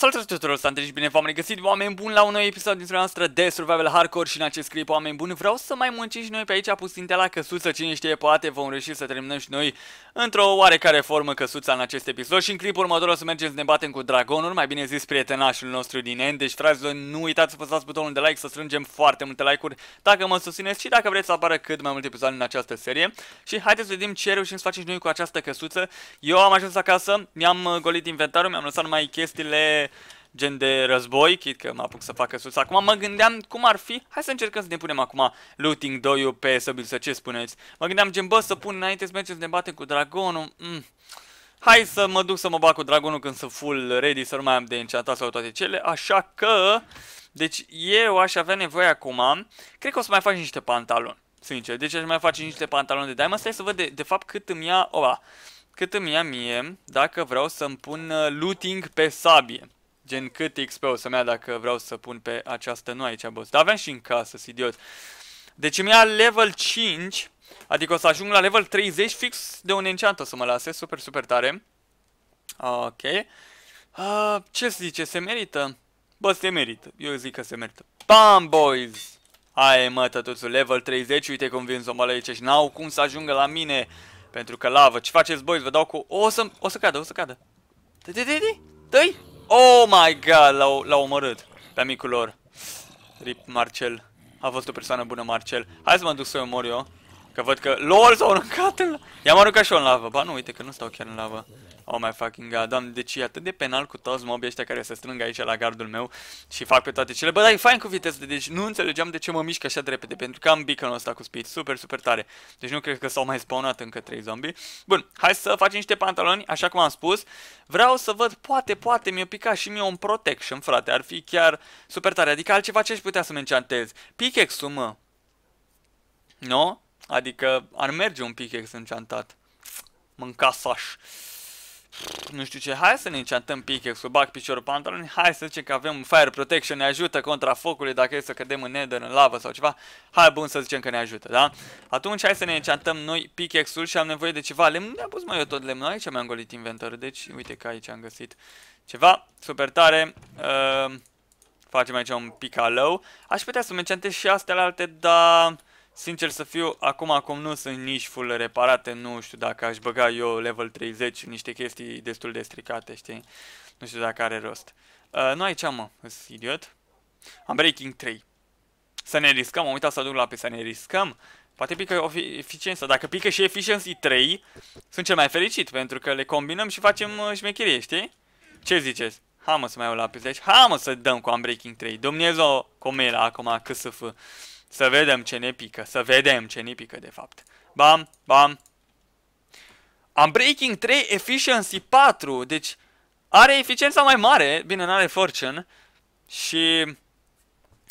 Salutare tuturor, sunt și bine v-am regăsit, oameni buni, la un nou episod dintre noastră de Survival Hardcore și în acest clip, oameni buni, vreau să mai muncim și noi pe aici, puținte la căsuță, cine știe, poate vom reuși să terminăm și noi într-o oarecare formă căsuța în acest episod și în clipul următor o să mergem să ne batem cu dragonul, mai bine zis prietenașul nostru din end, deci fraților, nu uitați să păsați butonul de like, să strângem foarte multe like-uri dacă mă susțineți și dacă vreți să apară cât mai multe episoade în această serie și haideți să vedem ce reușim să facem și noi cu această căsuță. Eu am ajuns acasă, mi-am golit inventarul, mi-am lăsat numai chestiile gen de război, chit că mă apuc să fac sus. Acum mă gândeam cum ar fi, hai să încercăm să ne punem acum looting 2 pe Subil, să ce spuneți. Mă gândeam gen, bă, să pun înainte să mergem să ne batem cu dragonul, mm. Hai să mă duc să mă bag cu dragonul când sunt full ready, să nu mai am de enchantat sau toate cele, așa că... Deci eu aș avea nevoie acum, cred că o să mai fac niște pantaloni, sincer. Deci aș mai face niște pantaloni de diamond, stai să văd de, de fapt cât îmi ia, oa, cât îmi ia mie dacă vreau să-mi pun uh, looting pe sabie. Gen cât XP o să-mi ia dacă vreau să pun pe această nu aici, boss. Dar aveam și în casă, idiot. Deci mi-a level 5, adică o să ajung la level 30 fix de un enchant o să mă lase, super, super tare. Ok. Uh, ce zice, se merită? Bă, se merită. Eu zic că se merită. Bam, boys! Hai, mă, tătuțul, level 30, uite cum vin aici și n-au cum să ajungă la mine. Pentru că lavă, ce faceți, boys? Vă dau cu... O să, o să cadă, o să cadă. Dă-i, dă-i, dă-i! Oh my god, l-au omorât pe amicul lor. Rip Marcel. A fost o persoană bună, Marcel. Hai să mă duc să omor eu. Că văd că... LOL s-au aruncat în... I-am aruncat și eu în lavă. Ba nu, uite că nu stau chiar în lavă. Oh my fucking god, doamne, deci e atât de penal cu toți mobii ăștia care se strâng aici la gardul meu și fac pe toate cele. Bă, dar e fain cu viteză, deci nu înțelegeam de ce mă mișc așa de repede, pentru că am beacon ăsta cu speed, super, super tare. Deci nu cred că s-au mai spawnat încă 3 zombie. Bun, hai să facem niște pantaloni, așa cum am spus. Vreau să văd, poate, poate mi-o pica și mie un protection, frate, ar fi chiar super tare. Adică altceva ce aș putea să-mi enchantez? Pickaxe-ul, mă. Nu? No? Adică ar merge un pickaxe înceantat. Mâncasaș nu știu ce, hai să ne înceantăm pichex să bag piciorul pantaloni, hai să zicem că avem fire protection, ne ajută contra focului dacă e să cădem în nether, în lavă sau ceva, hai bun să zicem că ne ajută, da? Atunci hai să ne înceantăm noi pichex ul și am nevoie de ceva lemn, ne-am pus mai eu tot lemnul, aici mi-am golit inventorul, deci uite că aici am găsit ceva super tare, uh, facem aici un alău, aș putea să-mi înceantez și astea la alte, dar Sincer să fiu, acum acum nu sunt nici full reparate, nu știu dacă aș băga eu level 30 niște chestii destul de stricate, știi? Nu știu dacă are rost. Uh, nu aici, mă, îs idiot. Am breaking 3. Să ne riscăm, am uitat să duc la pe să ne riscăm. Poate pică eficiența. Dacă pică și efficiency 3, sunt cel mai fericit, pentru că le combinăm și facem uh, șmecherie, știi? Ce ziceți? Hai mă să mai iau lapis de aici. Hai mă să dăm cu Unbreaking 3. Dumnezeu, cum era acum, fă. Să vedem ce ne pică, să vedem ce ne pică de fapt. Bam, bam. Am breaking 3, efficiency 4, deci are eficiența mai mare, bine, n-are fortune și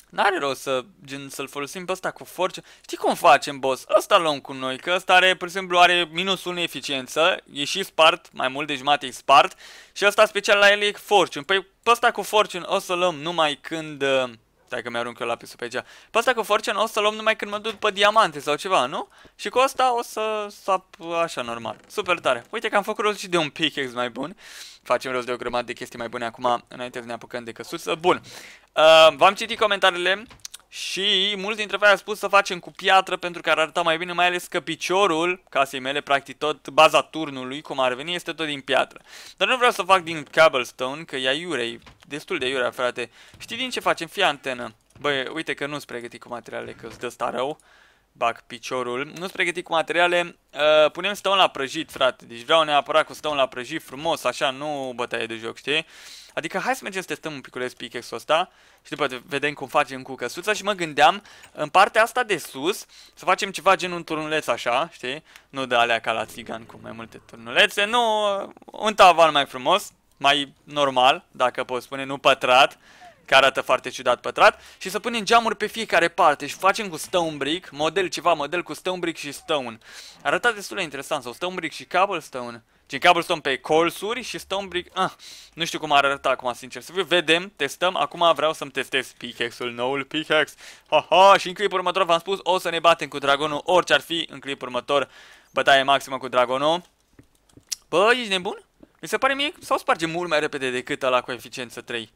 n-are rost să, gen, să-l folosim pe ăsta cu fortune. Știi cum facem, boss? Ăsta luăm cu noi, că ăsta are, pur și simplu, are minus 1 eficiență, e și spart, mai mult, deci mate spart și ăsta special la el e fortune. Păi pe ăsta cu fortune o să luăm numai când... Uh, Stai că mi-arunc eu lapisul pe aici. Pe asta cu Fortune o să luăm numai când mă duc pe diamante sau ceva, nu? Și cu asta o să sap așa normal. Super tare. Uite că am făcut rost și de un pickaxe mai bun. Facem rost de o grămadă de chestii mai bune acum, înainte să ne apucăm de căsuță. Bun. Uh, V-am citit comentariile. Și mulți dintre voi au spus să facem cu piatră pentru că ar arăta mai bine, mai ales că piciorul casei mele, practic tot baza turnului, cum ar veni, este tot din piatră. Dar nu vreau să fac din cobblestone, că e iurei, destul de iurea, frate. Știi din ce facem? Fie antenă. Băi, uite că nu-ți pregăti cu materiale, că îți dă asta rău. Bac piciorul. Nu-ți pregăti cu materiale. Uh, punem stone la prăjit, frate. Deci vreau neapărat cu stone la prăjit frumos, așa, nu bătaie de joc, știi? Adică hai să mergem să testăm un piculeț pickaxe-ul ăsta și după vedem cum facem cu căsuța și mă gândeam în partea asta de sus să facem ceva gen un turnuleț așa, știi? Nu de alea ca la țigan cu mai multe turnulețe, nu, un tavan mai frumos, mai normal, dacă pot spune, nu pătrat care arată foarte ciudat pătrat și să punem geamuri pe fiecare parte și facem cu stone brick, model ceva, model cu stone brick și stone. Arăta destul de interesant, sau stone brick și cobblestone. Gen cabul stăm pe colsuri și stăm bric... Ah, nu știu cum ar arăta acum, sincer să fiu. Vedem, testăm. Acum vreau să-mi testez pickaxe-ul, noul pickaxe. Ha, ha, și în clipul următor v-am spus, o să ne batem cu dragonul, orice ar fi în clipul următor. Bătaie maximă cu dragonul. Bă, ești nebun? Mi se pare mie sau sparge mult mai repede decât ăla cu eficiență 3.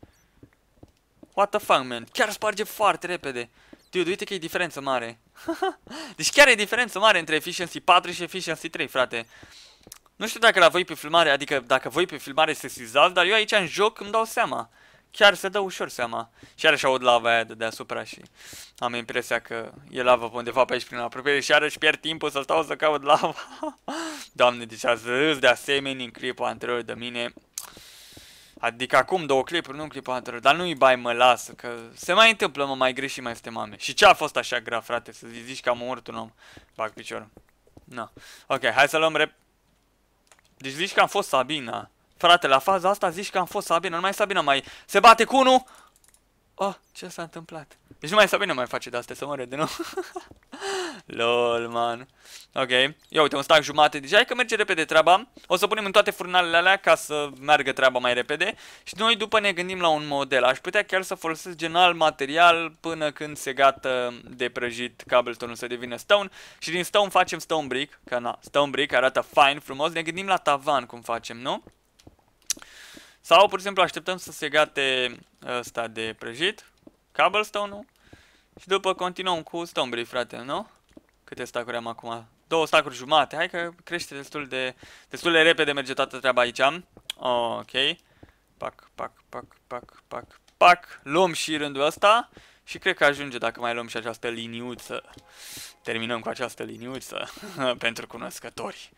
What the fuck, man? Chiar sparge foarte repede. Dude, uite că e diferență mare. deci chiar e diferență mare între efficiency 4 și efficiency 3, frate. Nu știu dacă la voi pe filmare, adică dacă voi pe filmare se sizați, dar eu aici în joc îmi dau seama. Chiar se dă ușor seama. Și iarăși aud lava aia de deasupra și am impresia că e lava pe undeva pe aici prin apropiere și iarăși pierd timpul să stau să caut lava. Doamne, deci ați râs de asemenea în clipul anterior de mine. Adică acum două clipuri, nu în clipul anterior, dar nu-i bai mă lasă, că se mai întâmplă, mă mai greși și mai suntem mame. Și ce a fost așa grav, frate, să zici că am omorât un om? Fac piciorul. Nu. No. Ok, hai să luăm rep deci zici că am fost Sabina. Frate, la faza asta zici că am fost Sabina, nu mai e Sabina, mai se bate cu unul, Oh, ce s-a întâmplat? Deci nu mai sabine mai face de astea, să mă de nou. LOL, man. Ok. Ia uite, un stack jumate. Deci hai că merge repede treaba. O să punem în toate furnalele alea ca să meargă treaba mai repede. Și noi după ne gândim la un model. Aș putea chiar să folosesc genal material până când se gata de prăjit cobblestone să devină stone. Și din stone facem stone brick. Că na, stone brick arată fine, frumos. Ne gândim la tavan cum facem, nu? Sau pur și simplu așteptăm să se gate ăsta de prăjit, cobblestone-ul. Și după continuăm cu stombrii, frate, nu? Câte stacuri am acum? Două stacuri jumate. Hai că crește destul de, destul de repede merge toată treaba aici. Ok. Pac, pac, pac, pac, pac, pac. Luăm și rândul ăsta. Și cred că ajunge dacă mai luăm și această liniuță. Terminăm cu această liniuță pentru cunoscători.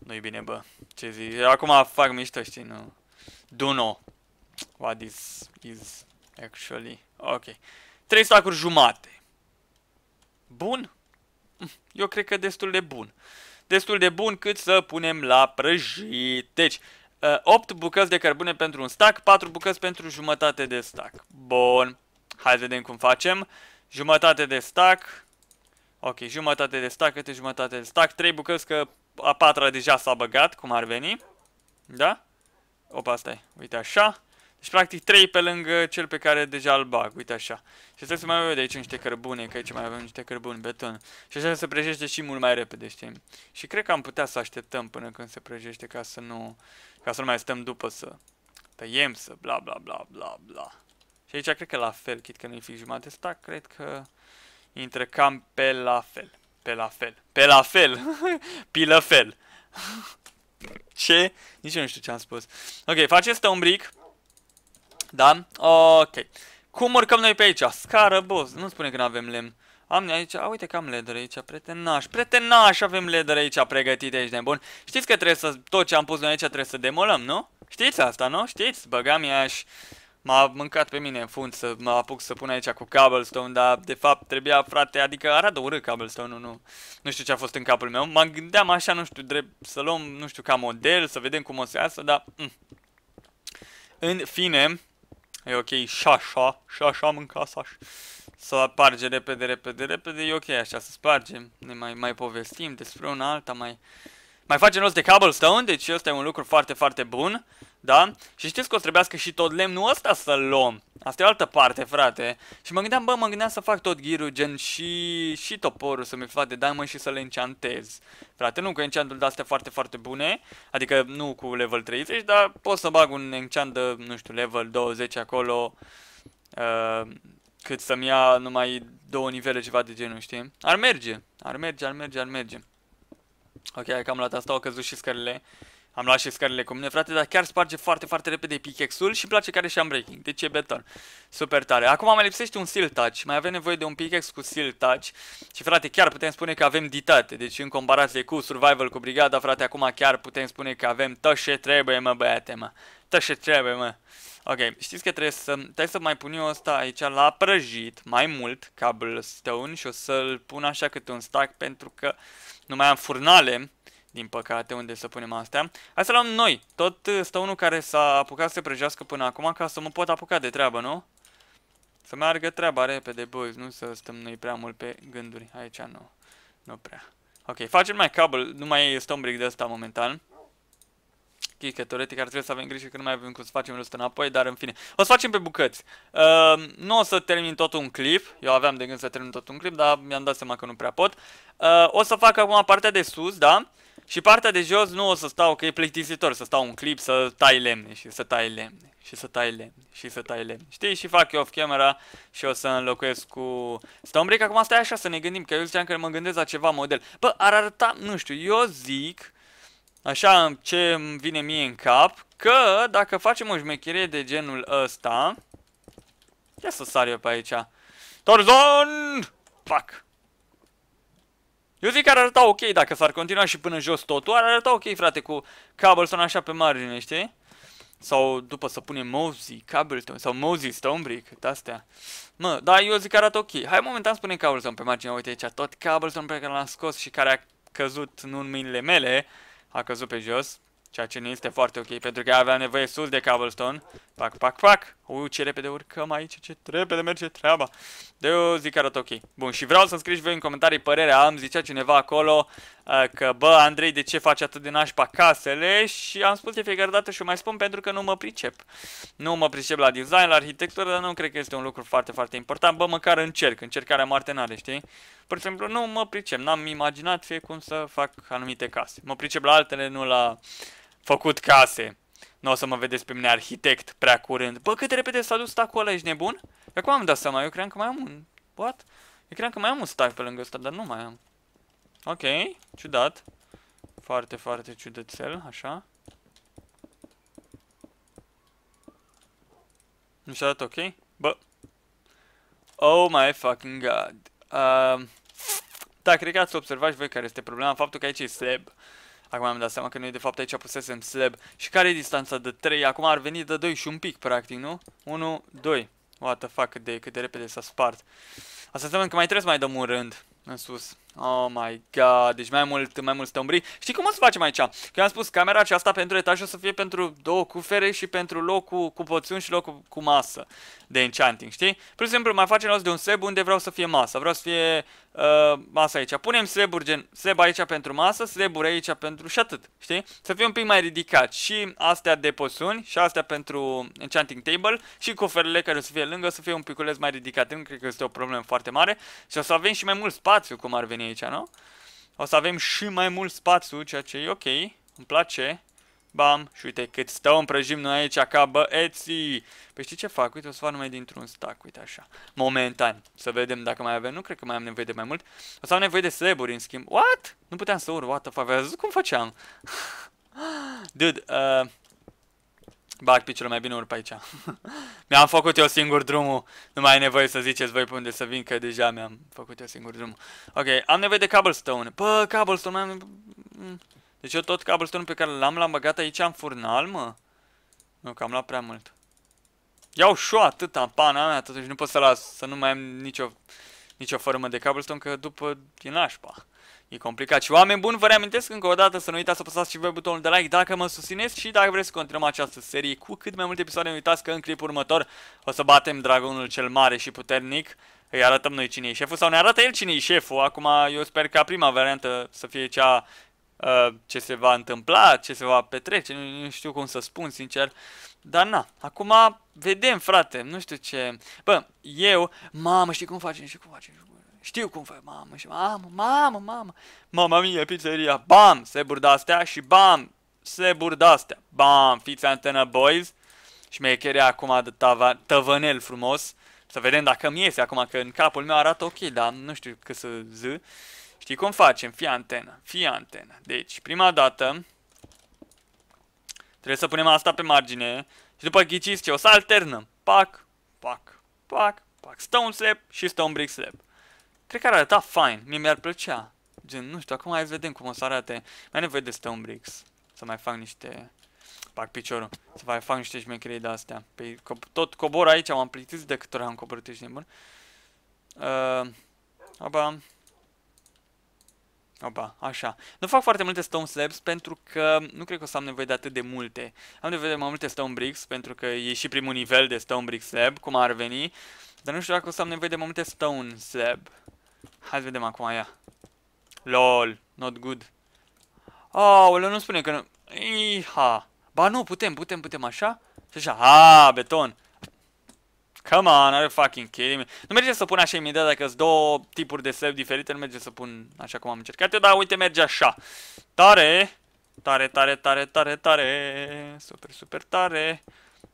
Nu-i bine, bă. Ce zici? Acum fac mișto, știi, nu do know what is is actually. Ok. Trei stacuri jumate. Bun? Eu cred că destul de bun. Destul de bun cât să punem la prăjit. Deci, 8 uh, bucăți de cărbune pentru un stac, 4 bucăți pentru jumătate de stac. Bun. Hai să vedem cum facem. Jumătate de stac. Ok, jumătate de stac câte jumătate de stac. 3 bucăți că a patra deja s-a băgat, cum ar veni. Da? Opa, asta e. Uite așa. Deci, practic, trei pe lângă cel pe care deja îl bag. Uite așa. Și trebuie să mai avem de aici niște cărbune, că aici mai avem niște cărbuni, beton. Și așa se prăjește și mult mai repede, știi? Și cred că am putea să așteptăm până când se prăjește ca să nu, ca să nu mai stăm după să tăiem, să bla bla bla bla bla. Și aici cred că la fel, chit că nu-i fix jumate stack, cred că intră cam pe la fel. Pe la fel. Pe la fel. Pilă fel. Ce? Nici eu nu știu ce am spus. Ok, asta un brick. Da? Ok. Cum urcăm noi pe aici? Scară, boss. Nu spune că nu avem lemn. Am aici, a, uite că am leder aici, pretenaș, pretenaș, avem leder aici pregătit aici de bun. Știți că trebuie să, tot ce am pus noi aici trebuie să demolăm, nu? Știți asta, nu? Știți? Băgam ea și M-a mâncat pe mine în fund să mă apuc să pun aici cu Cobblestone, dar de fapt trebuia, frate, adică arată urât Cobblestone, nu, nu, nu știu ce a fost în capul meu. Mă gândeam așa, nu știu, drept, să luăm, nu știu, ca model, să vedem cum o să iasă, dar... Mm. În fine, e ok, și așa, și așa mâncas în să aparge repede, repede, repede, e ok așa, să spargem, ne mai, mai povestim despre una alta, mai... Mai facem rost de cobblestone, deci ăsta e un lucru foarte, foarte bun da? Și știți că o să trebuiască și tot lemnul ăsta să-l luăm. Asta e o altă parte, frate. Și mă gândeam, bă, mă gândeam să fac tot ghirul, gen și, și toporul să-mi fac de diamond și să le enchantez. Frate, nu cu enchantul de-astea foarte, foarte bune, adică nu cu level 30, dar pot să bag un enchant de, nu știu, level 20 acolo, uh, cât să-mi ia numai două nivele, ceva de genul, știi? Ar merge, ar merge, ar merge, ar merge. Ok, cam am luat asta, au căzut și scările. Am luat și cu mine, frate, dar chiar sparge foarte, foarte repede pickaxe-ul și place care și am breaking. Deci e beton. Super tare. Acum mai lipsește un seal touch. Mai avem nevoie de un pickaxe cu seal touch. Și frate, chiar putem spune că avem ditate. Deci în comparație cu survival, cu brigada, frate, acum chiar putem spune că avem tot ce trebuie, mă, băiate, mă. Tot ce trebuie, mă. Ok, știți că trebuie să, trebuie să mai pun eu ăsta aici la prăjit mai mult, cobblestone, și o să-l pun așa câte un stack pentru că nu mai am furnale din păcate, unde să punem astea. Hai să luăm noi, tot stă unul care s-a apucat să se prăjească până acum, ca să mă pot apuca de treabă, nu? Să meargă treaba repede, boys, nu să stăm noi prea mult pe gânduri. Aici nu, nu prea. Ok, facem mai cable, nu mai e stone de ăsta momentan. Ok, că teoretic ar trebui să avem grijă că nu mai avem cum să facem rost înapoi, dar în fine. O să facem pe bucăți. Uh, nu o să termin tot un clip, eu aveam de gând să termin tot un clip, dar mi-am dat seama că nu prea pot. Uh, o să fac acum partea de sus, da? Uh, și partea de jos nu o să stau, că e plictisitor să stau un clip, să tai lemne și să tai lemne și să tai lemne și să tai lemne. Știi? Și fac eu off-camera și o să înlocuiesc cu Stonebreak. Acum stai așa să ne gândim, că eu ziceam că mă gândesc la ceva model. Bă, ar arăta, nu știu, eu zic, așa ce îmi vine mie în cap, că dacă facem o șmecherie de genul ăsta... Ia să sar eu pe aici. Tarzan! Fuck! Eu zic că ar arăta ok dacă s-ar continua și până jos totul. Ar arăta ok, frate, cu Cobblestone așa pe margine, știi? Sau după să punem Mosey, Cobblestone sau Mosey Stonebrick, astea. Mă, da, eu zic că arată ok. Hai momentan spune Cobblestone pe margine. Uite aici tot Cobblestone pe care l-am scos și care a căzut nu în mâinile mele. A căzut pe jos. Ceea ce nu este foarte ok, pentru că avea nevoie sus de Cobblestone. Pac, pac, pac. Ui, ce repede urcăm aici, ce repede merge treaba. De eu zic că arată ok. Bun, și vreau să-mi scrieți voi în comentarii părerea. Am zicea cineva acolo uh, că, bă, Andrei, de ce faci atât de nașpa casele? Și am spus de fiecare dată și o mai spun pentru că nu mă pricep. Nu mă pricep la design, la arhitectură, dar nu cred că este un lucru foarte, foarte important. Bă, măcar încerc, încercarea moarte n-are, știi? Pur și simplu, nu mă pricep, n-am imaginat fie cum să fac anumite case. Mă pricep la altele, nu la făcut case. Nu o să mă vedeți pe mine arhitect prea curând. Bă, cât de repede s-a dus stacul ăla, ești nebun? Eu acum am dat seama, eu cream că mai am un... What? Eu cream că mai am un stack pe lângă ăsta, dar nu mai am. Ok, ciudat. Foarte, foarte ciudățel, așa. Nu s a dat ok? Bă. Oh my fucking god. Uh, da, cred că ați observat și voi care este problema, faptul că aici e slab. Acum am dat seama că noi de fapt aici pusesem slab. Și care e distanța de 3? Acum ar veni de 2 și un pic, practic, nu? 1, 2. What the fuck, cât de, cât de repede s-a spart. Asta înseamnă că mai trebuie să mai dăm un rând în sus. Oh my god, deci mai mult, mai mult stămbrii. Știi cum o să facem aici? Că am spus, camera aceasta pentru etaj o să fie pentru două cufere și pentru locul cu poțiuni și locul cu masă de enchanting, știi? Pur și simplu, mai facem rost de un seb unde vreau să fie masă. Vreau să fie uh, masă aici. Punem seburi gen, seb aici pentru masă, seburi aici pentru și atât, știi? Să fie un pic mai ridicat. Și astea de poțiuni și astea pentru enchanting table și cuferele care o să fie lângă să fie un piculeț mai ridicat. Nu cred că este o problemă foarte mare și o să avem și mai mult spațiu, cum ar veni aici, nu? O să avem și mai mult spațiu, ceea ce e ok. Îmi place. Bam. Și uite cât stau împrăjim noi aici ca băieții. Păi știi ce fac? Uite, o să fac numai dintr-un stack, uite așa. Momentan. Să vedem dacă mai avem. Nu cred că mai am nevoie de mai mult. O să am nevoie de slaburi, în schimb. What? Nu puteam să urc. What the fuck? Cum făceam? Dude, uh, Bag piciorul mai bine urc pe aici. mi-am făcut eu singur drumul. Nu mai ai nevoie să ziceți voi pe unde să vin, că deja mi-am făcut eu singur drumul. Ok, am nevoie de cobblestone. Pă, cobblestone mai am... Deci eu tot cobblestone pe care l-am, l-am băgat aici în furnal, mă. Nu, că am luat prea mult. Iau și eu atâta, pana mea, totuși nu pot să las, să nu mai am nicio, nicio formă de cobblestone, că după din nașpa. E complicat. Și oameni buni, vă reamintesc încă o dată să nu uitați să apăsați și voi butonul de like dacă mă susțineți și dacă vreți să continuăm această serie cu cât mai multe episoade, nu uitați că în clipul următor o să batem dragonul cel mare și puternic. Îi arătăm noi cine e șeful sau ne arată el cine e șeful. Acum eu sper ca prima variantă să fie cea uh, ce se va întâmpla, ce se va petrece, nu, nu știu cum să spun sincer. Dar na, acum vedem frate, nu știu ce... Bă, eu, mamă, știi cum facem și cum facem și cum știu cum fac, mamă, și mamă, mamă, mamă. Mama mia, pizzeria, bam, se burdastea și bam, se burdastea. Bam, fiți antenă, boys. Șmecherea acum de tava, tăvănel frumos. Să vedem dacă mi iese acum, că în capul meu arată ok, dar nu știu că să z. Știi cum facem? Fie antenă, fie antenă. Deci, prima dată, trebuie să punem asta pe margine și după ghiciți ce o să alternăm. Pac, pac, pac, pac, stone slab și stone brick slab. Cred că ar arăta fine. Mie mi-ar plăcea. Gen, nu știu, acum hai vedem cum o să arate. Mai nevoie de stone bricks. Să mai fac niște... Parc piciorul. Să mai fac niște șmecherii de astea. Pe, păi, tot cobor aici, am plictit de câte ori am coborât, ești nebun. Uh, opa. Opa, așa. Nu fac foarte multe stone slabs pentru că nu cred că o să am nevoie de atât de multe. Am nevoie de mai multe stone bricks pentru că e și primul nivel de stone brick slab, cum ar veni. Dar nu știu dacă o să am nevoie de mai multe stone slab. Hai să vedem acum aia. LOL, not good. Aoleu, nu spune că nu... Iha. Ba nu, putem, putem, putem așa? Și așa, ha, beton. Come on, are fucking kidding me. Nu merge să pun așa imediat dacă sunt două tipuri de slab diferite, nu merge să pun așa cum am încercat eu, dar uite, merge așa. Tare, tare, tare, tare, tare, tare, super, super tare.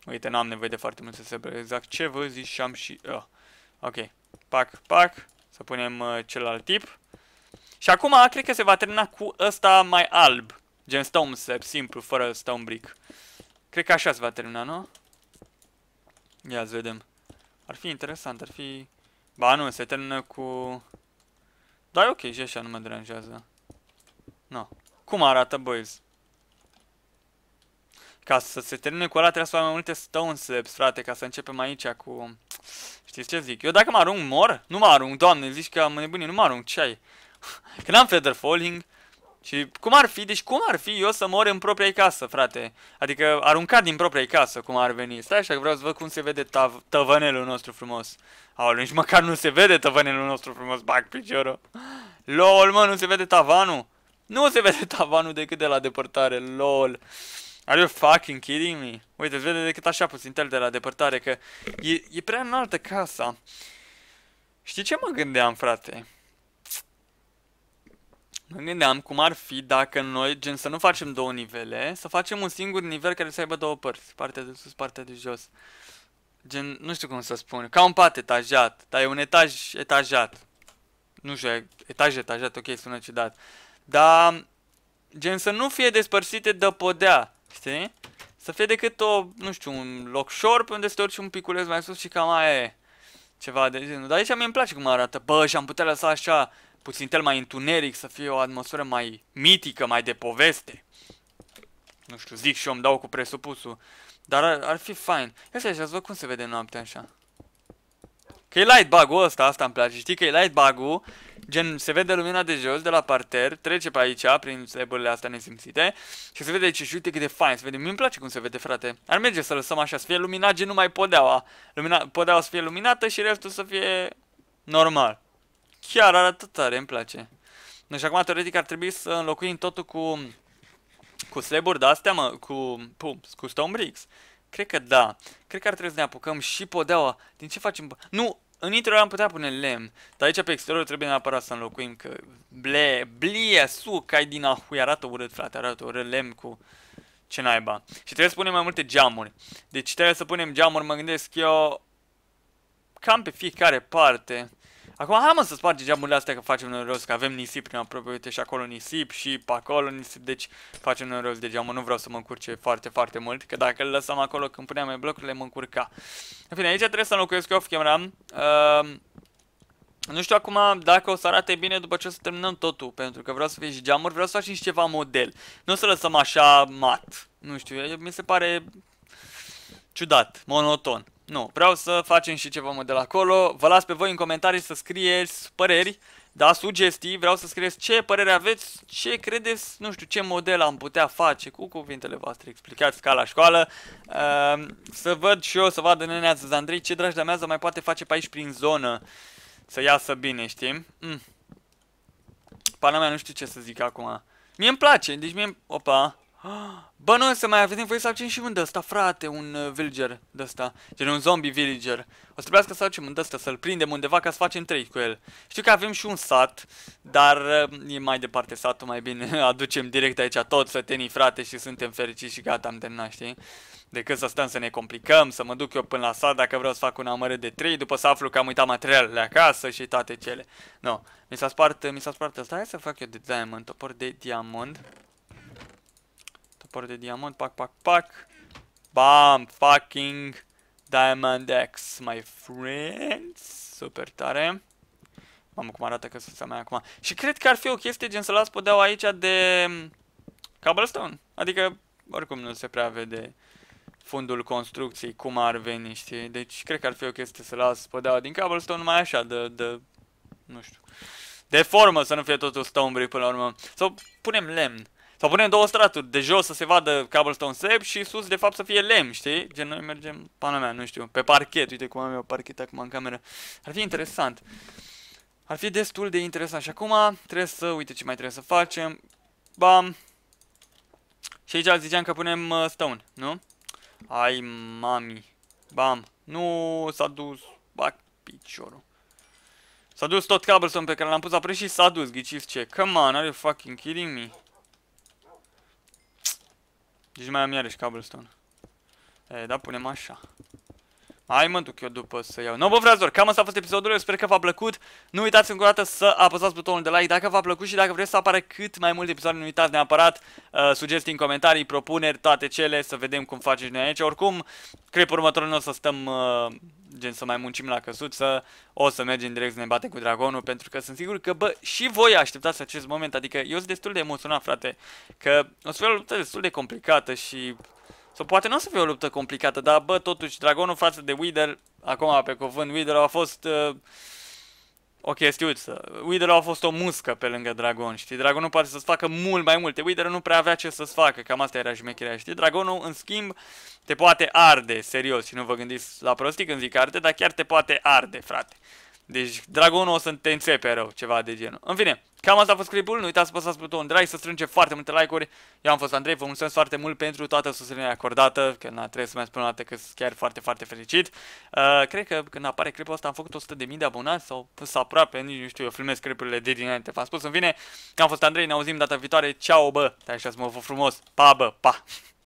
Uite, n-am nevoie de foarte mult să se exact ce vă ziceam și... Uh. Ok, pac, pac. Să punem uh, celălalt tip. Și acum cred că se va termina cu ăsta mai alb. Gen stone slab, simplu, fără stone brick. Cred că așa se va termina, nu? Ia să vedem. Ar fi interesant, ar fi... Ba nu, se termină cu... Da, e ok, și așa nu mă deranjează. No. Cum arată, boys? ca să se termine cu ăla trebuie să fac mai multe stone slabs, frate, ca să începem aici cu... Știți ce zic? Eu dacă mă arunc, mor? Nu mă arunc, doamne, zici că am nebunie, nu mă arunc, ce ai? Că n-am feather falling. Și cum ar fi, deci cum ar fi eu să mor în propria casă, frate? Adică aruncat din propria casă, cum ar veni. Stai așa că vreau să văd cum se vede tav tăvănelul nostru frumos. Aole, nici măcar nu se vede tăvănelul nostru frumos, bag piciorul. LOL, mă, nu se vede tavanul? Nu se vede tavanul decât de la depărtare, LOL. Are you fucking kidding me? Uite, îți vede decât așa puțin tel de la depărtare, că e, e prea înaltă casa. Știi ce mă gândeam, frate? Mă gândeam cum ar fi dacă noi, gen, să nu facem două nivele, să facem un singur nivel care să aibă două părți, partea de sus, partea de jos. Gen, nu știu cum să spun, ca un pat etajat, dar e un etaj etajat. Nu știu, etaj etajat, ok, sună ciudat. Dar, gen, să nu fie despărțite de podea. Știi? Să fie decât o, nu știu, un loc pe unde să te urci un piculeț mai sus și cam aia e. Ceva de genul. Dar aici mi îmi place cum arată. Bă, și am putea lăsa așa puțin tel mai întuneric, să fie o atmosferă mai mitică, mai de poveste. Nu știu, zic și eu îmi dau cu presupusul. Dar ar, ar fi fain. Ia să văd cum se vede noaptea așa. Că e light bug-ul ăsta, asta îmi place. Știi că e light bug-ul, gen se vede lumina de jos, de la parter, trece pe aici, prin slăburile astea nesimțite și se vede aici și uite cât de fain se vede. mi mi place cum se vede, frate. Ar merge să lăsăm așa, să fie luminat gen numai podeaua. Lumina, podeaua să fie luminată și restul să fie normal. Chiar arată tare, îmi place. Deci acum teoretic ar trebui să înlocuim totul cu cu slaburi de astea, mă, cu, pum, cu stone bricks. Cred că da. Cred că ar trebui să ne apucăm și podeaua. Din ce facem? Nu! În interior am putea pune lemn, dar aici pe exterior trebuie neapărat să înlocuim, că ble, blie, su, ai din ahui, arată urât, frate, arată urât lemn cu ce naiba. Și trebuie să punem mai multe geamuri. Deci trebuie să punem geamuri, mă gândesc eu, cam pe fiecare parte. Acum hai mă să sparge geamurile astea că facem noi rost, că avem nisip prin aproape, uite și acolo nisip și pe acolo nisip, deci facem noi rost de geamă, nu vreau să mă încurce foarte, foarte mult, că dacă îl lăsam acolo când puneam mai blocurile, mă încurca. În fine, aici trebuie să înlocuiesc off camera. Uh, nu știu acum dacă o să arate bine după ce o să terminăm totul, pentru că vreau să fie și geamuri, vreau să facem și ceva model. Nu o să lăsăm așa mat, nu știu, mi se pare ciudat, monoton. Nu, vreau să facem și ceva model acolo. Vă las pe voi în comentarii să scrieți păreri, da, sugestii, vreau să scrieți ce părere aveți, ce credeți, nu știu, ce model am putea face cu cuvintele voastre, explicați ca la școală. Uh, să văd și eu, să vadă nenea Zandrei ce dragi de mea mai poate face pe aici prin zonă, să iasă bine, știm? Mm. Pana mea nu știu ce să zic acum. Mie mi place, deci mie... Opa! Bă, nu, să mai avem nevoie să facem și un ăsta, frate, un uh, villager de ăsta, gen un zombie villager. O să trebuiască să facem un ăsta, să-l prindem undeva ca să facem trei cu el. Știu că avem și un sat, dar uh, e mai departe satul, mai bine aducem direct aici tot sătenii, frate, și suntem fericiți și gata, am terminat, știi? Decât să stăm să ne complicăm, să mă duc eu până la sat dacă vreau să fac un amărât de trei, după să aflu că am uitat materialele acasă și toate cele. Nu, no. mi s-a spart, mi s-a spart ăsta, hai să fac eu de diamond, topor de diamond suport de diamant, pac, pac, pac. Bam, fucking Diamond X, my friends. Super tare. Mamă, cum arată căsuța mea acum. Și cred că ar fi o chestie gen să las podeaua aici de mm, cobblestone. Adică, oricum nu se prea vede fundul construcției, cum ar veni, știi? Deci, cred că ar fi o chestie să las podeaua din cobblestone mai așa, de, de... nu știu. De formă, să nu fie totul stone brick până la urmă. Sau punem lemn. Sau punem două straturi, de jos să se vadă cobblestone slab și sus de fapt să fie lemn, știi? Gen noi mergem, pana mea, nu știu, pe parchet, uite cum am eu parchet acum în cameră. Ar fi interesant. Ar fi destul de interesant și acum trebuie să, uite ce mai trebuie să facem. Bam! Și aici ziceam că punem uh, stone, nu? Ai mami. Bam. Nu s-a dus. Bac piciorul. S-a dus tot cobblestone pe care l-am pus apres și s-a dus, ghiciți ce. Come on, are you fucking kidding me? Deci mai am iarăși cobblestone. E, da, punem așa. Hai mă duc eu după să iau. No, bă, fraților, cam asta a fost episodul. Eu sper că v-a plăcut. Nu uitați încă o dată să apăsați butonul de like dacă v-a plăcut și dacă vreți să apară cât mai multe episoade, nu uitați neapărat uh, sugestii în comentarii, propuneri, toate cele, să vedem cum facem noi aici. Oricum, cred pe următorul nostru să stăm... Uh, gen să mai muncim la căsuță, o să mergem direct să ne bate cu dragonul, pentru că sunt sigur că, bă, și voi așteptați acest moment, adică eu sunt destul de emoționat, frate, că o să fie o luptă destul de complicată și... Sau poate nu o să fie o luptă complicată, dar, bă, totuși, dragonul față de Wither, acum pe cuvânt, Wither a fost... Uh, o chestiuță. Wither a fost o muscă pe lângă Dragon, știi? Dragonul poate să-ți facă mult mai multe. Wither nu prea avea ce să-ți facă, cam asta era jmecherea, știi? Dragonul, în schimb, te poate arde, serios, și nu vă gândiți la prostii când zic arde, dar chiar te poate arde, frate. Deci, Dragonul o să te înțepe rău, ceva de genul. În fine, cam asta a fost clipul. Nu uitați să apăsați butonul drag, să strânge foarte multe like-uri. Eu am fost Andrei, vă mulțumesc foarte mult pentru toată susținerea acordată, că n-a trebuit să mai spun o dată că sunt chiar foarte, foarte fericit. Uh, cred că când apare clipul ăsta am făcut 100.000 de abonați sau pus aproape, nici nu știu, eu filmez clipurile de dinainte, v-am spus. În fine, am fost Andrei, ne auzim data viitoare. Ceau, bă! Te așa mă frumos. Pa, bă, pa!